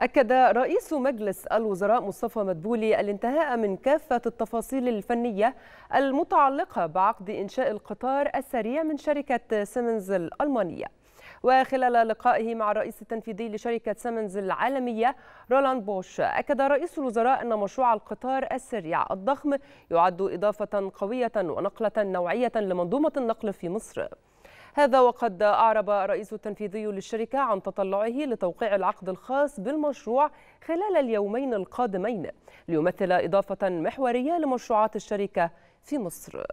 أكد رئيس مجلس الوزراء مصطفى مدبولي الانتهاء من كافة التفاصيل الفنية المتعلقة بعقد إنشاء القطار السريع من شركة سيمنز الألمانية وخلال لقائه مع الرئيس التنفيذي لشركة سيمنز العالمية رولاند بوش أكد رئيس الوزراء أن مشروع القطار السريع الضخم يعد إضافة قوية ونقلة نوعية لمنظومة النقل في مصر هذا وقد أعرب الرئيس التنفيذي للشركة عن تطلعه لتوقيع العقد الخاص بالمشروع خلال اليومين القادمين ليمثل إضافة محورية لمشروعات الشركة في مصر